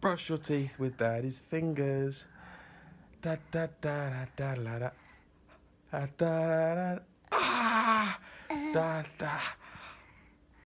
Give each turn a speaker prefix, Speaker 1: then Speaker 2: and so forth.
Speaker 1: Brush your teeth with daddy's fingers. Da da da da da da da da da da
Speaker 2: ah!
Speaker 1: da da da